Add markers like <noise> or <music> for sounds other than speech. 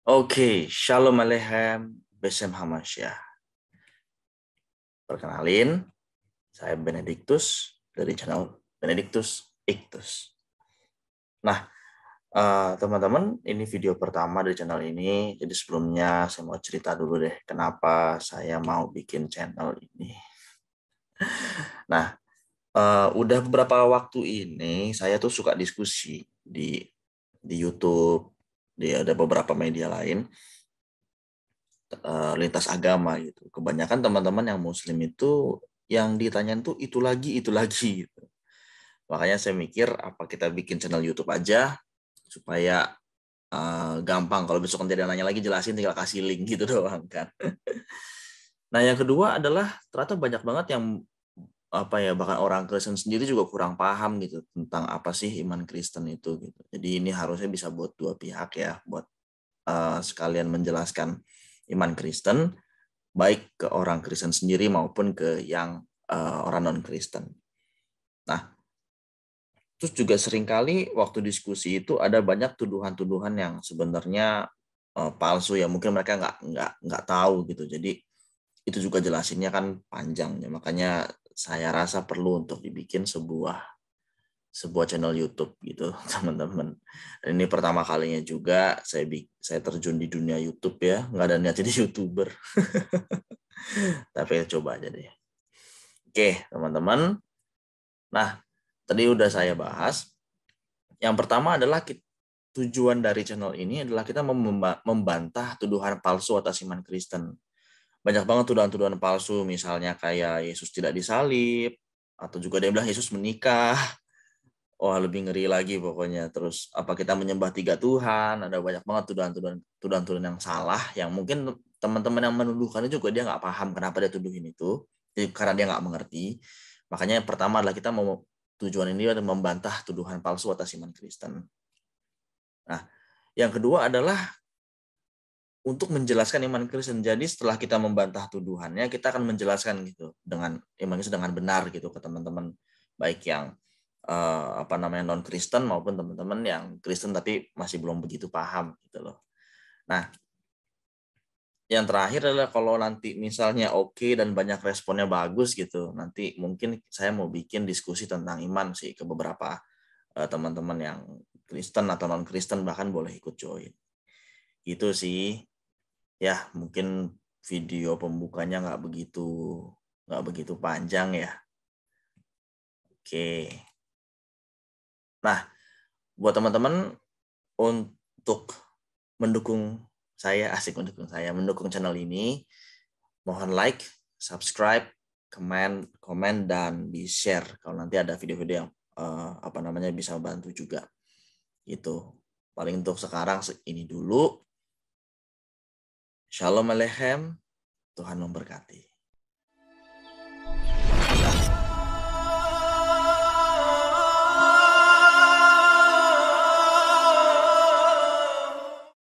Oke, okay, Shalom Alehem, Besem Hamasyah. Perkenalin, saya Benediktus dari channel Benediktus Ictus. Nah, eh, teman-teman, ini video pertama dari channel ini. Jadi sebelumnya saya mau cerita dulu deh kenapa saya mau bikin channel ini. <laughs> Nah, eh, udah beberapa waktu ini saya tuh suka diskusi di di YouTube di ada beberapa media lain eh, lintas agama gitu. Kebanyakan teman-teman yang muslim itu yang ditanyain tuh itu lagi itu lagi gitu. Makanya saya mikir apa kita bikin channel YouTube aja supaya uh, gampang kalau besok nanti ada nanya lagi jelasin tinggal kasih link gitu <laughs> doang kan. nah, yang kedua adalah ternyata banyak banget yang apa ya bahkan orang Kristen sendiri juga kurang paham gitu tentang apa sih iman Kristen itu gitu. Jadi ini harusnya bisa buat dua pihak ya buat uh, sekalian menjelaskan iman Kristen baik ke orang Kristen sendiri maupun ke yang uh, orang non Kristen. Nah, terus juga seringkali waktu diskusi itu ada banyak tuduhan-tuduhan yang sebenarnya uh, palsu ya mungkin mereka nggak nggak nggak tahu gitu. Jadi itu juga jelasinnya kan panjang ya, makanya saya rasa perlu untuk dibikin sebuah sebuah channel YouTube gitu <laughs> teman-teman. ini pertama kalinya juga saya saya terjun di dunia YouTube ya, nggak ada niat jadi youtuber. <laughs> Tapi ya coba aja deh. Oke teman-teman. Nah tadi udah saya bahas. Yang pertama adalah tujuan dari channel ini adalah kita membantah tuduhan palsu atas iman Kristen banyak banget tuduhan-tuduhan palsu misalnya kayak Yesus tidak disalib atau juga dia bilang Yesus menikah <laughs> wah lebih ngeri lagi pokoknya terus apa kita menyembah tiga Tuhan ada banyak banget tuduhan-tuduhan tuduhan-tuduhan yang salah yang mungkin teman-teman yang menuduhkannya juga dia nggak paham kenapa dia tuduhin itu jadi, karena dia nggak mengerti makanya yang pertama adalah kita mau tujuan ini adalah membantah tuduhan palsu atas iman Kristen nah yang kedua adalah untuk menjelaskan iman Kristen. Jadi setelah kita membantah tuduhannya, kita akan menjelaskan gitu dengan iman Kristen dengan benar gitu ke teman-teman baik yang uh, apa namanya non Kristen maupun teman-teman yang Kristen tapi masih belum begitu paham gitu loh. Nah, yang terakhir adalah kalau nanti misalnya oke okay dan banyak responnya bagus gitu, nanti mungkin saya mau bikin diskusi tentang iman sih ke beberapa eh, teman-teman uh, yang Kristen atau non Kristen bahkan boleh ikut join. Itu sih. Ya, mungkin video pembukanya nggak begitu nggak begitu panjang ya. Oke. Nah, buat teman-teman untuk mendukung saya, asik mendukung saya, mendukung channel ini, mohon like, subscribe, comment, komen dan di share kalau nanti ada video-video yang uh, apa namanya bisa bantu juga. Itu paling untuk sekarang ini dulu. Shalom Alehem, Tuhan memberkati.